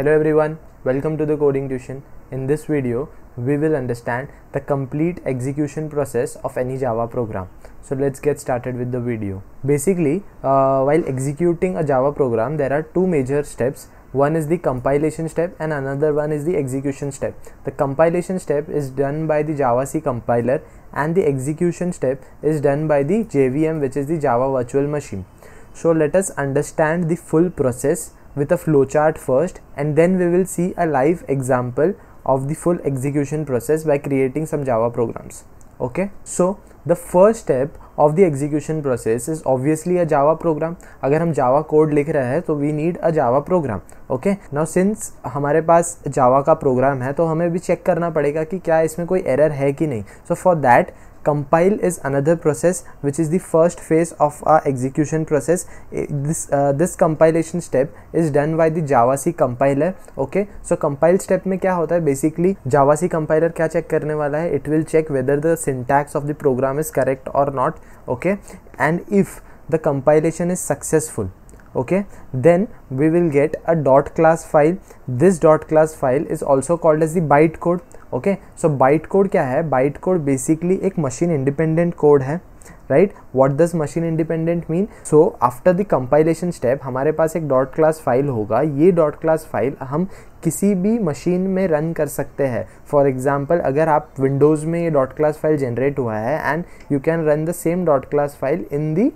Hello everyone, welcome to the coding tuition. In this video, we will understand the complete execution process of any Java program. So let's get started with the video. Basically, uh, while executing a Java program, there are two major steps one is the compilation step and another one is the execution step the compilation step is done by the java c compiler and the execution step is done by the jvm which is the java virtual machine so let us understand the full process with a flowchart first and then we will see a live example of the full execution process by creating some Java programs. Okay, so the first step of the execution process is obviously a Java program. agar hum Java code likh rahe hain to we need a Java program. Okay, now since hamare paas Java ka program hai to hame bhi check karna padega ki kya isme koi error hai ki nahi So for that compile is another process which is the first phase of our execution process this uh, this compilation step is done by the java c compiler okay so compile step mein kya hota hai basically java c compiler kya check karne wala hai it will check whether the syntax of the program is correct or not okay and if the compilation is successful okay then we will get a dot class file this dot class file is also called as the bytecode okay so byte code क्या है byte code basically एक machine independent code है right what does machine independent mean so after the compilation step हमारे पास एक dot class file होगा ये dot class file हम किसी भी मशीन में रन कर सकते हैं फॉर एग्जाम्पल अगर आप विंडोज़ में ये डॉट क्लास फाइल जनरेट हुआ है and you can run the same dot class file in the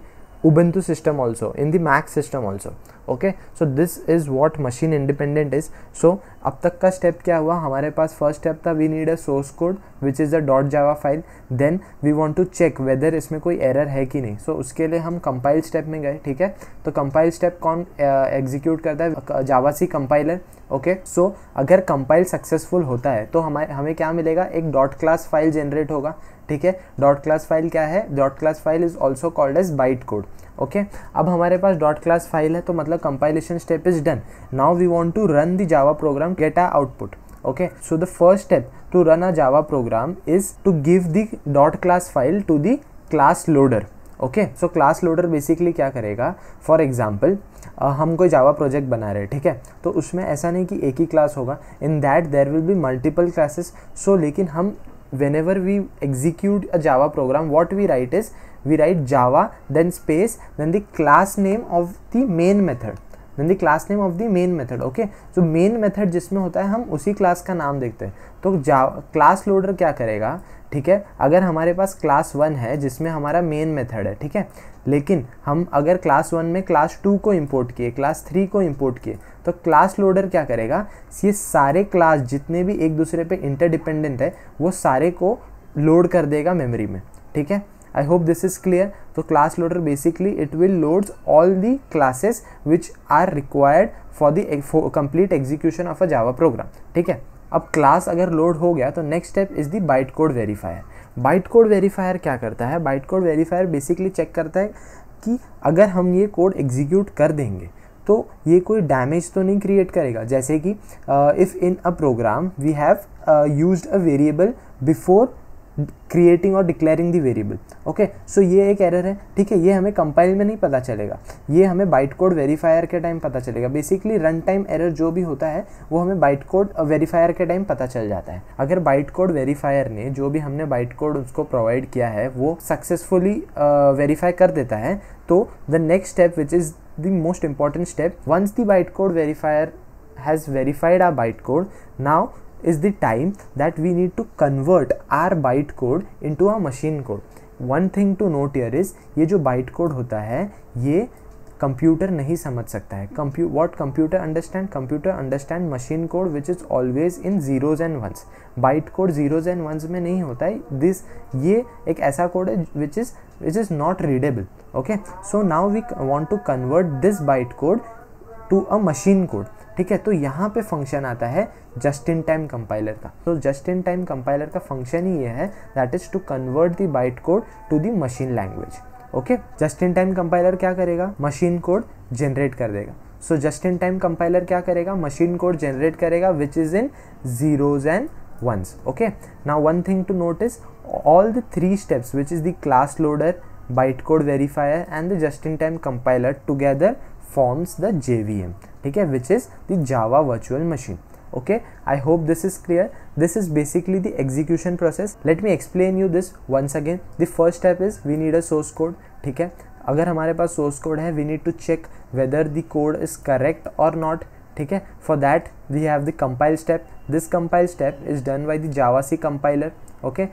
Ubuntu system also in the Mac system also okay so this is what machine independent is so अब तक का step क्या हुआ हमारे पास first step था we need a source code which is a dot Java file then we want to check whether इसमें कोई एरर है कि नहीं सो so, उसके लिए हम कंपाइल स्टेप में गए ठीक है तो कंपाइल स्टेप कौन एग्जीक्यूट uh, करता है जावा सी कंपाइलर ओके सो अगर कंपाइल सक्सेसफुल होता है तो हमारे हमें क्या मिलेगा एक डॉट क्लास फाइल जनरेट होगा ठीक है डॉट क्लास फाइल क्या है dot class file is also called as byte code okay okay? अब हमारे पास डॉट क्लास फाइल है तो मतलब compilation step is done now we want to run the Java program get a output okay so the first step to run a Java program is to give the dot class file to the class loader okay so class loader basically क्या करेगा for example हम कोई Java project बना रहे हैं ठीक है तो उसमें ऐसा नहीं कि एक ही क्लास होगा in that there will be multiple classes so लेकिन हम whenever we execute a java program what we write is we write java then space then the class name of the main method then the class name of the main method okay so main method jisme hota hai hum usi class ka naam dekhte hain to java class loader kya karega ठीक है अगर हमारे पास class one है जिसमें हमारा main method है ठीक है लेकिन हम अगर क्लास वन में क्लास टू को इंपोर्ट किए क्लास थ्री को इंपोर्ट किए तो क्लास लोडर क्या करेगा ये सारे क्लास जितने भी एक दूसरे पे इंटरडिपेंडेंट है वो सारे को लोड कर देगा मेमोरी में ठीक है I hope this is clear तो class loader basically it will loads all the classes which are required for the complete execution of a Java program ठीक है अब क्लास अगर लोड हो गया तो next step is the byte code verifier byte code verifier क्या करता है byte code verifier basically check करता है कि अगर हम ये कोड एग्जीक्यूट कर देंगे तो ये कोई डैमेज तो नहीं क्रिएट करेगा जैसे कि if in a program we have use a variable before creating और declaring the variable okay so ये एक एरर है ठीक है ये हमें कंपाइल में नहीं पता चलेगा ये हमें बाइट कोड वेरीफायर के टाइम पता चलेगा बेसिकली रन टाइम एरर जो भी होता है वो हमें बाइट कोड वेरीफायर के टाइम पता चल जाता है अगर बाइट कोड वेरीफायर ने जो भी हमने बाइट कोड उसको प्रोवाइड किया है वो सक्सेसफुली वेरीफाई कर देता है तो the next step which is the most important step once the byte code verifier has verified a byte code now is the time that we need to convert our byte code into a machine code. One thing to note here is ये जो byte code होता है ये computer नहीं समझ सकता है compu what computer understand computer understand machine code which is always in zeros and ones byte code zeros and ones में नहीं होता है दिस ये एक ऐसा कोड है which is which is not readable okay so now we want to convert this byte code to a machine code ठीक है तो यहाँ पे फंक्शन आता है जस्ट इन टाइम कंपाइलर का तो जस्ट इन टाइम कंपाइलर का फंक्शन ही ये है that is to convert the byte code to the machine language okay just in time compiler क्या करेगा मशीन कोड जनरेट कर देगा so just in time compiler क्या करेगा मशीन कोड जनरेट करेगा which is in zeros and ones okay now one thing to notice all the three steps which is the class loader bytecode verifier and the just-in-time compiler together forms the JVM ठीक है which is the Java virtual machine okay I hope this is clear this is basically the execution process let me explain you this once again the first step is we need a source code ठीक है अगर हमारे पास source code है we need to check whether the code is correct और not ठीक है for that we have the compile step this compile step is done by the javac compiler okay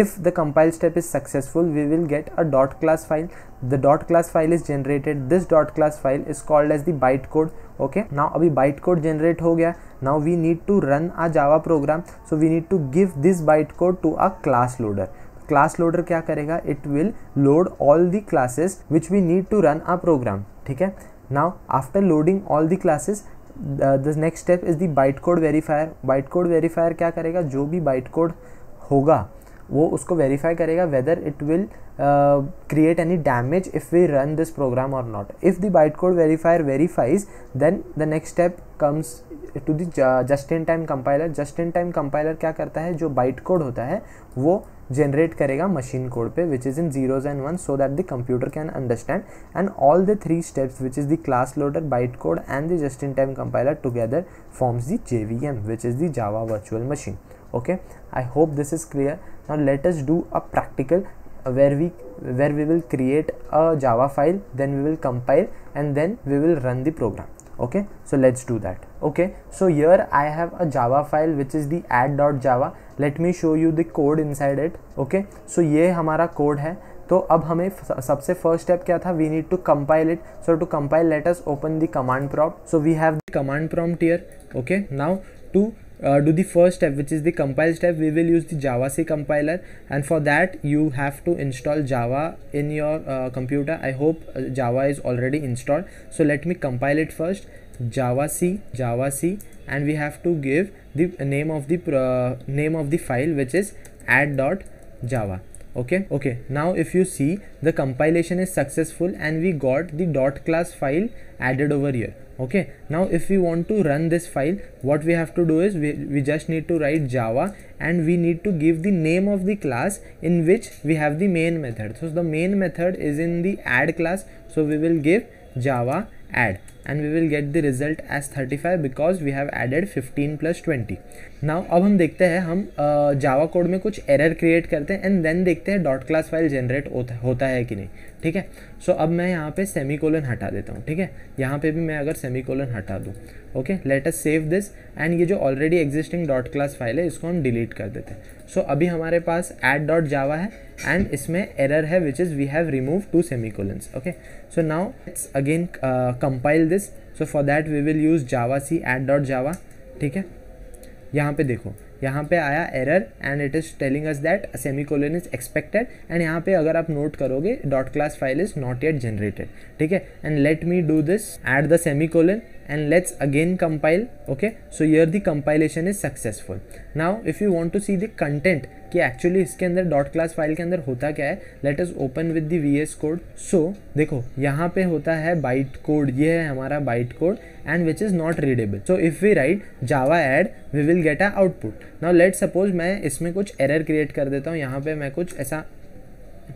if the compile step is successful we will get a dot class file the dot class file is generated this dot class file is called as the byte code okay now अभी bite code generate हो गया now we need to run a Java program so we need to give this byte code to a class loader class loader क्या करेगा it will load all the classes which we need to run a program ठीक है now after loading all the classes the next step is the byte code verifier byte code verifier क्या करेगा जो भी byte code होगा वो उसको verify करेगा whether it will create any damage if we run this program और not if the byte code verifier verifies then the next step comes to just in time compiler just in time compiler क्या करता है जो byte code होता है वो generate करेगा machine code पे which is in zeros and one so that the computer can understand and all the three steps which is the class loader byte code and the just in time compiler together forms the J V M which is the Java virtual machine okay I hope this is clear now let let's do a practical where we where we will create a Java file then we will compile and then we will run the program okay so let's do that okay so here i have a java file which is the add.java let me show you the code inside it okay so ye hamara code hai तो अब हमें सबसे first step क्या था we need to compile it so to compile let us open the command prompt so we have the command prompt here okay now to do the first step which is the compile step we will use the Java C compiler and for that you have to install Java in your computer I hope Java is already installed so let me compile it first java c java c and we have to give the name of the name of the file which is add.java okay okay now if you see the compilation is successful and we got the dot class file added over here okay now if we want to run this file what we have to do is we, we just need to write java and we need to give the name of the class in which we have the main method so the main method is in the add class so we will give java add and we will get the result as 35 because we have added 15 plus 20 now अब हम देखते हैं हम जावा uh, code में कुछ error create करते हैं and then देखते हैं डॉट क्लास फाइल जनरेट होता है कि नहीं ठीक है सो so, अब मैं यहाँ पे सेमी कोलन हटा देता हूँ ठीक है यहाँ पे भी मैं अगर सेमी कोलन हटा दूँ okay let save this and ये जो already existing dot class file है इसको हम डिलीट कर देते हैं सो so, अभी हमारे पास एड डॉट जावा है एंड इसमें एरर है which is we have remove to semicolons okay so now it's again compile this so for that we will use Java C at dot Java ठीक है यहाँ पे देखो यहाँ पे आया error and it is telling us that semicolon is expected and यहाँ पे अगर आप नोट करोगे dot class file is not yet generated ठीक है and let me do this eight the semicolon let's again compile okay so yeah here the compilation is successful now if you want to see the कि actually इसके अंदर dot class file के अंदर होता क्या है let is open with the V S code so देखो यहाँ पे होता है बाइट कोड ये है हमारा byte code and which is not readable so if we write Java add we will get a output now let suppose मैं इसमें कुछ एरर क्रिएट कर देता हूँ यहाँ पे मैं कुछ ऐसा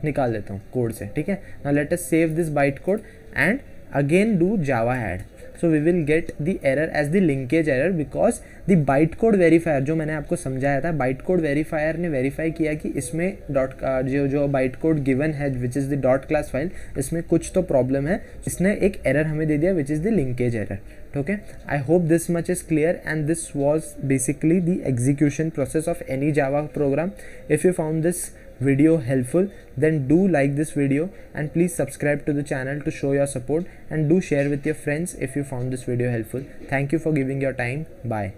निकाल देता हूँ कोड से ठीक है now let us save this byte code and again do Java add so we will get the error as the linkage error because the byte code verifier जो मैंने आपको समझाया था बाइट कोड वेरीफायर ने verify किया कि इसमें dot uh, जो जो बाइट कोड गिवन है which is the dot class file इसमें कुछ तो प्रॉब्लम है इसने एक एरर हमें दे दिया which is the linkage error okay I hope this much is clear and this was basically the execution process of any Java program if you found this video helpful then do like this video and please subscribe to the channel to show your support and do share with your friends if you found this video helpful thank you for giving your time bye